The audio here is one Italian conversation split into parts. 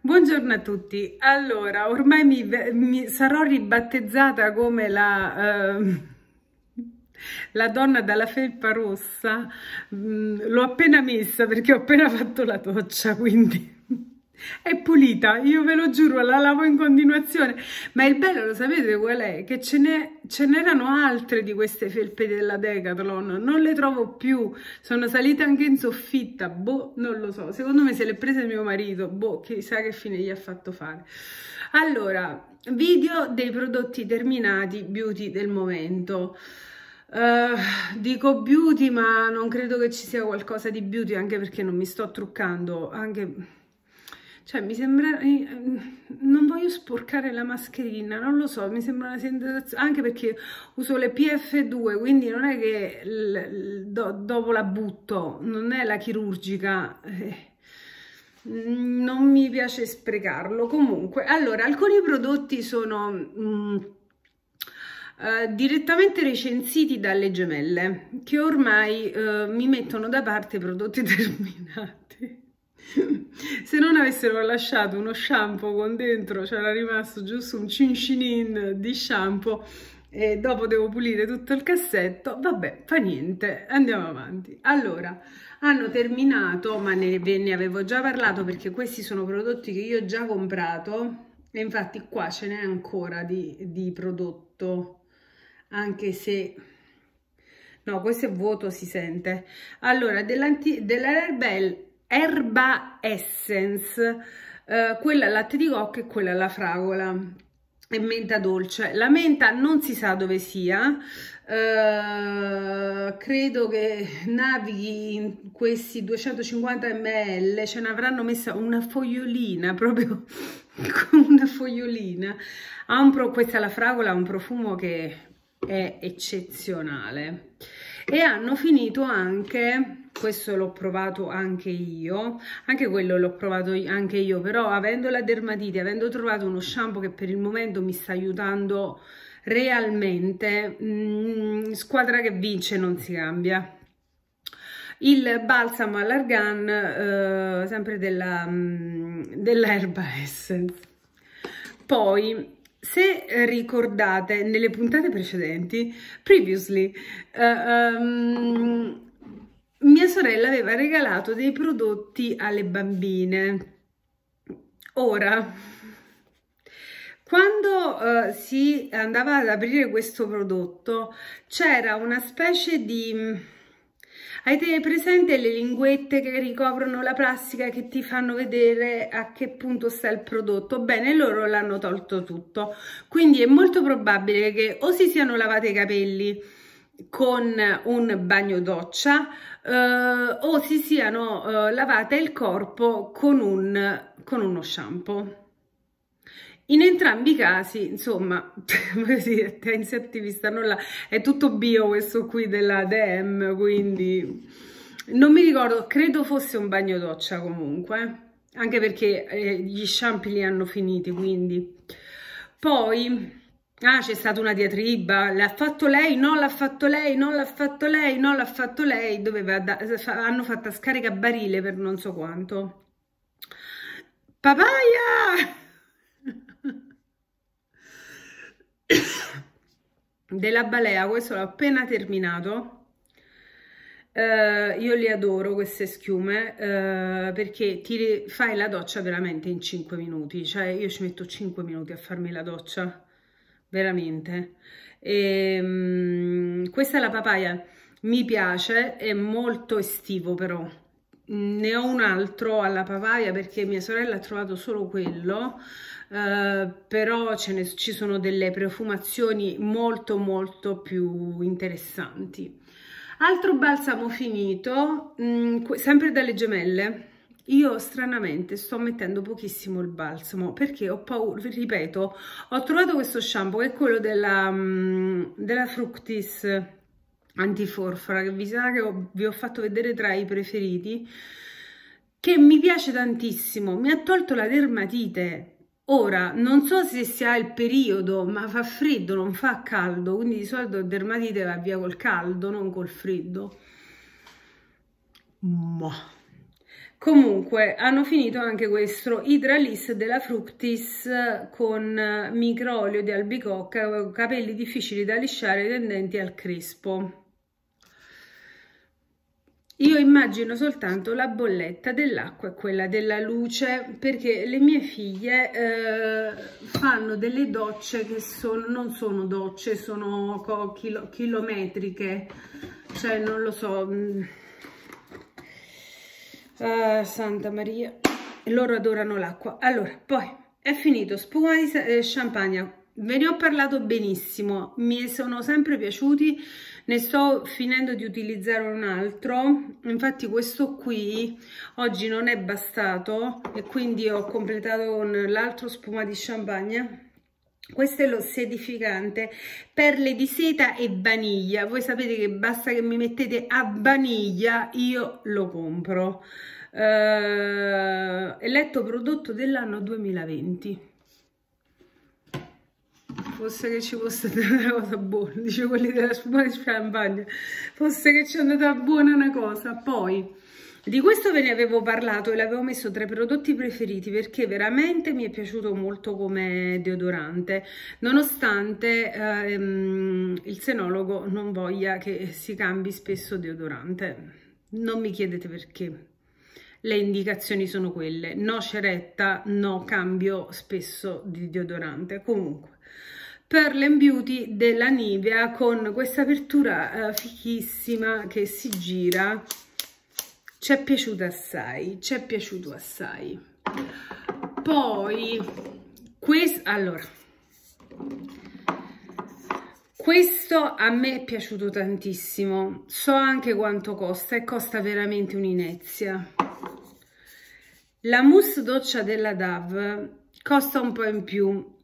Buongiorno a tutti. Allora, ormai mi, mi sarò ribattezzata come la, eh, la, donna dalla felpa rossa. Mm, l'ho appena messa perché ho appena fatto la doccia, quindi è pulita, io ve lo giuro, la lavo in continuazione. Ma il bello, lo sapete qual è? Che ce, n'erano altre di queste felpe della Decathlon. Non le trovo più. Sono salite anche in soffitta. Boh, non lo so. Secondo me se le prese mio marito. Boh, chissà che fine gli ha fatto fare. Allora, video dei prodotti terminati beauty del momento. Uh, dico beauty, ma non credo che ci sia qualcosa di beauty, anche perché non mi sto truccando, anche cioè, mi sembra... Eh, mm, non voglio sporcare la mascherina, non lo so, mi sembra una sensazione... Anche perché uso le PF2, quindi non è che l, do, dopo la butto, non è la chirurgica... Eh mm, non mi piace sprecarlo comunque allora alcuni prodotti sono mh, mm, eh, direttamente recensiti dalle gemelle che ormai eh, mi mettono da parte prodotti terminati se non avessero lasciato uno shampoo con dentro c'era rimasto giusto un cincinin di shampoo e dopo devo pulire tutto il cassetto vabbè fa niente andiamo avanti allora hanno terminato ma ne, ve ne avevo già parlato perché questi sono prodotti che io ho già comprato e infatti qua ce n'è ancora di, di prodotto anche se no questo è vuoto si sente allora dell'erbel Erba Essence, eh, quella al latte di cocco e quella alla fragola e menta dolce. La menta non si sa dove sia, eh, credo che navighi in questi 250 ml, ce ne avranno messa una fogliolina, proprio una fogliolina. Ha un pro, questa la fragola ha un profumo che è eccezionale. E hanno finito anche questo l'ho provato anche io anche quello l'ho provato anche io però avendo la dermatite avendo trovato uno shampoo che per il momento mi sta aiutando realmente mh, mm, squadra che vince non si cambia il balsamo all'argan eh, sempre della mm, dell'erba essence poi se ricordate nelle puntate precedenti previously eh, um, mia sorella aveva regalato dei prodotti alle bambine. Ora, quando eh, si andava ad aprire questo prodotto, c'era una specie di... Avete presente le linguette che ricoprono la plastica che ti fanno vedere a che punto sta il prodotto? Bene, loro l'hanno tolto tutto, quindi è molto probabile che o si siano lavati i capelli, con un bagno doccia eh, o si siano eh, lavate il corpo con, un, con uno shampoo. In entrambi i casi, insomma, così, attenzi attivista, è tutto bio questo qui della DM, quindi non mi ricordo, credo fosse un bagno doccia comunque, anche perché eh, gli shampoo li hanno finiti, quindi. Poi, Ah, c'è stata una diatriba, l'ha fatto lei, no l'ha fatto lei, no l'ha fatto lei, no l'ha fatto lei, doveva hanno fatto a scarica barile per non so quanto. Papaya! Della balea, questo l'ho appena terminato. Uh, io li adoro queste schiume uh, perché ti fai la doccia veramente in 5 minuti, cioè io ci metto 5 minuti a farmi la doccia veramente. E, um, questa è la papaya, mi piace, è molto estivo però. Ne ho un altro alla papaya perché mia sorella ha trovato solo quello, uh, però ne, ci sono delle profumazioni molto molto più interessanti. Altro balsamo finito, mh, mm, sempre dalle gemelle, io stranamente sto mettendo pochissimo il balsamo perché ho paura, ripeto, ho trovato questo shampoo che è quello della, mm, della Fructis antiforfora che vi sa che ho, vi ho fatto vedere tra i preferiti che mi piace tantissimo, mi ha tolto la dermatite Ora, non so se si ha il periodo, ma fa freddo, non fa caldo, quindi di solito la dermatite va via col caldo, non col freddo. Ma... Comunque hanno finito anche questo Hydralis della Fructis con eh, microolio di albicocca, capelli difficili da lisciare tendenti al crispo. Io immagino soltanto la bolletta dell'acqua e quella della luce perché le mie figlie eh, fanno delle docce che sono, non sono docce, sono kilo, chilometriche, cioè non lo so... Mh mm, Uh, Santa Maria, loro adorano l'acqua. Allora, poi è finito spuma di Champagne. Ve ne ho parlato benissimo, mi sono sempre piaciuti, ne sto finendo di utilizzare un altro, infatti questo qui oggi non è bastato e quindi ho completato con l'altro spuma di champagne questo è lo sedificante, perle di seta e vaniglia. Voi sapete che basta che mi mettete a vaniglia, io lo compro. Eh, eletto prodotto dell'anno 2020. Fosse che ci fosse una cosa buona, dice quelli della spuma di champagne, fosse che ci è andata buona una cosa. Poi... Di questo ve ne avevo parlato e l'avevo messo tra i prodotti preferiti perché veramente mi è piaciuto molto come deodorante, nonostante ehm, il senologo non voglia che si cambi spesso deodorante. Non mi chiedete perché, le indicazioni sono quelle, no ceretta, no cambio spesso di deodorante, comunque. Pearl and Beauty della Nivea con questa apertura eh, fichissima che si gira ci è piaciuto assai, ci è piaciuto assai. Poi, questo, allora, questo a me è piaciuto tantissimo, so anche quanto costa e costa veramente un'inezia. La mousse doccia della DAV costa un po' in più,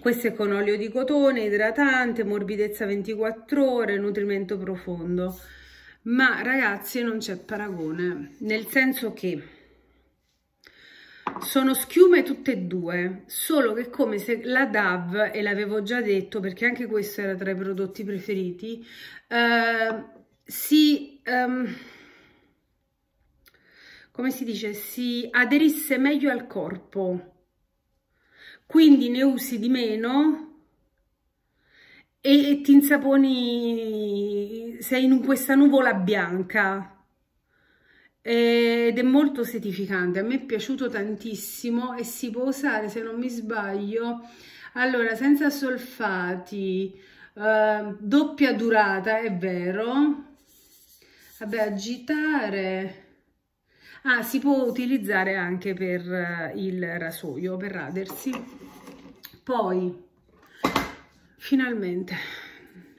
questo è con olio di cotone, idratante, morbidezza 24 ore, nutrimento profondo ma ragazzi non c'è paragone, nel senso che sono schiume tutte e due, solo che come se la DAV, e l'avevo già detto perché anche questo era tra i prodotti preferiti, eh, si... Um, come si dice, si aderisse meglio al corpo, quindi ne usi di meno e, e ti insaponi, sei in questa nuvola bianca ed è molto setificante, a me è piaciuto tantissimo e si può usare, se non mi sbaglio, allora senza solfati, eh, doppia durata, è vero, vabbè agitare, ah si può utilizzare anche per eh, il rasoio, per radersi, poi finalmente,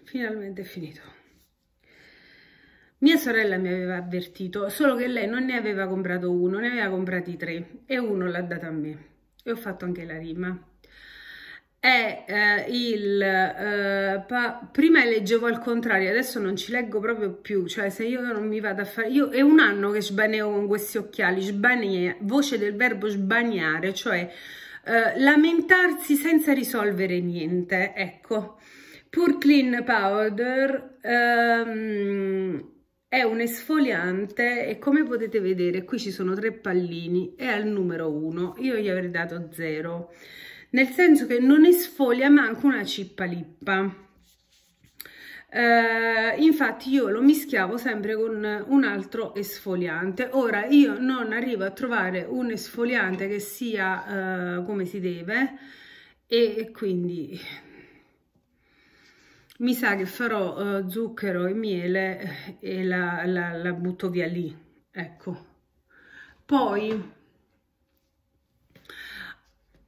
finalmente è finito. Mia sorella mi aveva avvertito, solo che lei non ne aveva comprato uno, ne aveva comprati tre e uno l'ha data a me. E ho fatto anche la rima. È eh, il eh, prima leggevo al contrario, adesso non ci leggo proprio più. Cioè, se io non mi vado a fare. Io è un anno che sbaneo con questi occhiali, sbanea, voce del verbo sbaniare, cioè eh, lamentarsi senza risolvere niente, ecco. Pur Clean Powder ehm, è un esfoliante e come potete vedere qui ci sono tre pallini, è al numero uno io gli avrei dato zero, nel senso che non esfolia manco una cippa lippa eh, infatti io lo mischiavo sempre con un altro esfoliante ora io non arrivo a trovare un esfoliante che sia eh, come si deve e quindi mi sa che farò eh, zucchero e miele e la, la, la butto via lì ecco poi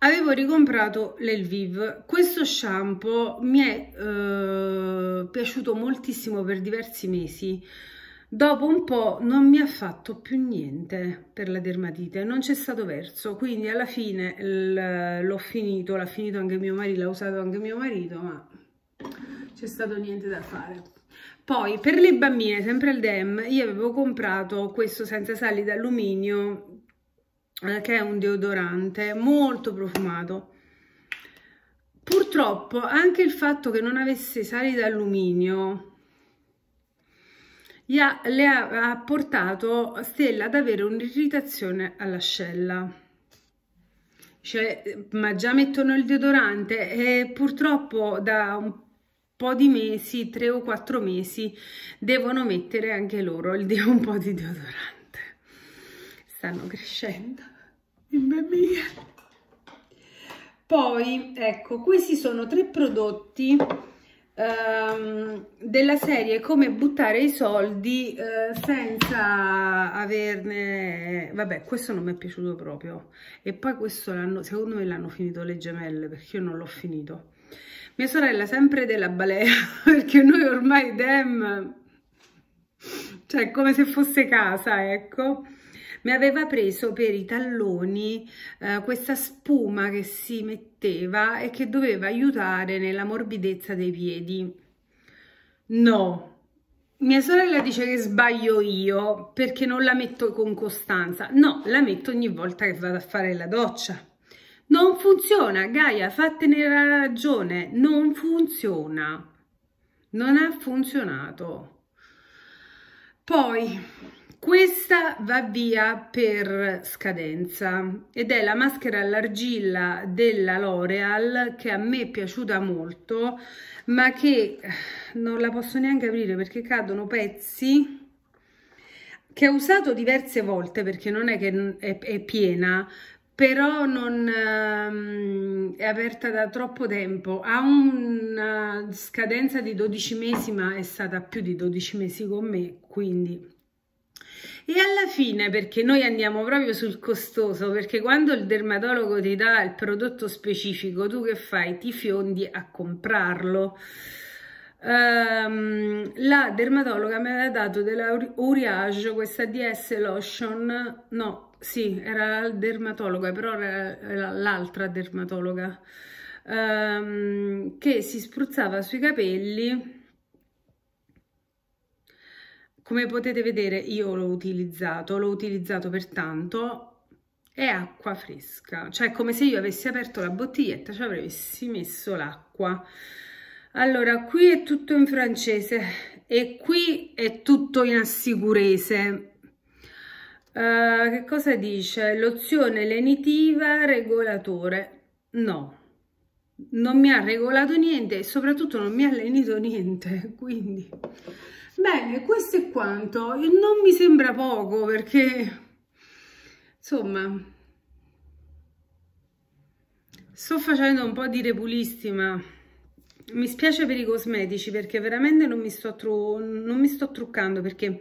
avevo ricomprato l'Elviv. Questo shampoo mi è eh, piaciuto moltissimo per diversi mesi. Dopo un po' non mi ha fatto più niente per la dermatite, non c'è stato verso, quindi alla fine l'ho finito, l'ha finito anche mio marito, l'ha usato anche mio marito, ma c'è stato niente da fare. Poi per le bambine, sempre al DEM, io avevo comprato questo senza sali d'alluminio eh, che è un deodorante molto profumato purtroppo anche il fatto che non avesse sali d'alluminio le ha, ha portato Stella ad avere un'irritazione all'ascella cioè, ma già mettono il deodorante e purtroppo da un po' di mesi, tre o quattro mesi, devono mettere anche loro il, un po' di deodorante stanno crescendo, in mie. Poi, ecco, questi sono tre prodotti ehm, della serie come buttare i soldi eh, senza averne vabbè questo non mi è piaciuto proprio e poi questo l'hanno secondo me l'hanno finito le gemelle perché io non l'ho finito mia sorella sempre della balea perché noi ormai dem cioè come se fosse casa ecco mi aveva preso per i talloni eh, questa spuma che si metteva e che doveva aiutare nella morbidezza dei piedi. No, mia sorella dice che sbaglio io perché non la metto con costanza. No, la metto ogni volta che vado a fare la doccia. Non funziona, Gaia, fattene la ragione, non funziona. Non ha funzionato. Poi, questa va via per scadenza ed è la maschera all'argilla della L'Oreal che a me è piaciuta molto ma che eh, non la posso neanche aprire perché cadono pezzi che ho usato diverse volte perché non è che è, è piena però non um, è aperta da troppo tempo, ha una scadenza di 12 mesi, ma è stata più di 12 mesi con me, quindi e alla fine, perché noi andiamo proprio sul costoso, perché quando il dermatologo ti dà il prodotto specifico, tu che fai? Ti fiondi a comprarlo. Um, la dermatologa mi aveva dato della Uriage, questa DS Lotion, no, sì, era la dermatologa, però era l'altra dermatologa, um, che si spruzzava sui capelli come potete vedere io l'ho utilizzato, l'ho utilizzato per tanto, è acqua fresca, cioè come se io avessi aperto la bottiglietta, ci cioè avessi messo l'acqua. Allora, qui è tutto in francese e qui è tutto in assicurese. Uh, che cosa dice? L'opzione lenitiva regolatore. No, non mi ha regolato niente e soprattutto non mi ha lenito niente, quindi... Bene, questo è quanto. Non mi sembra poco perché, insomma, sto facendo un po' di repulisti, mi spiace per i cosmetici perché veramente non mi sto, tru non mi sto truccando perché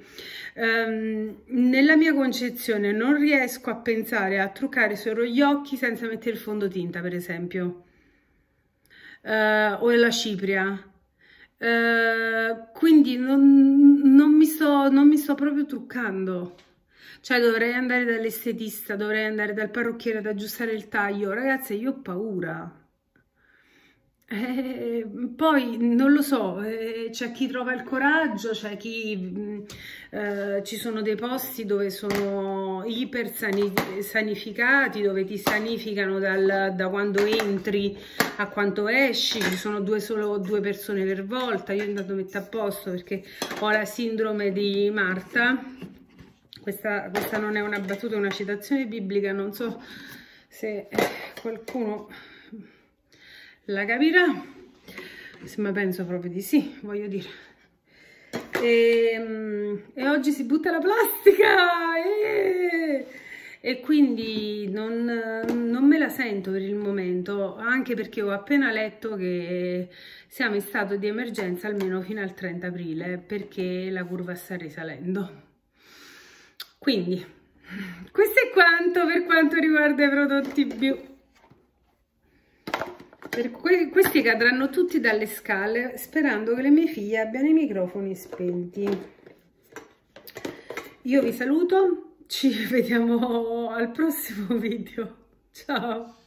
ehm, nella mia concezione non riesco a pensare a truccare solo gli occhi senza mettere il fondotinta, per esempio, eh, o la cipria eh, quindi non, non, mi sto, non mi sto proprio truccando. Cioè dovrei andare dall'estetista, dovrei andare dal parrucchiere ad aggiustare il taglio. Ragazze, io ho paura. Eh, poi non lo so, eh, c'è chi trova il coraggio, c'è chi... Mm, eh, ci sono dei posti dove sono iper sanificati dove ti sanificano dal, da quando entri a quando esci, ci sono due, solo due persone per volta, io intanto metto a posto perché ho la sindrome di Marta, questa, questa non è una battuta, è una citazione biblica, non so se eh, qualcuno la capirà, ma penso proprio di sì, voglio dire e, ehm, e oggi si butta la plastica! E, eh! e quindi non, non me la sento per il momento, anche perché ho appena letto che siamo in stato di emergenza almeno fino al 30 aprile, perché la curva sta risalendo. Quindi, questo è quanto per quanto riguarda i prodotti più per que questi cadranno tutti dalle scale sperando che le mie figlie abbiano i microfoni spenti io vi saluto ci vediamo al prossimo video ciao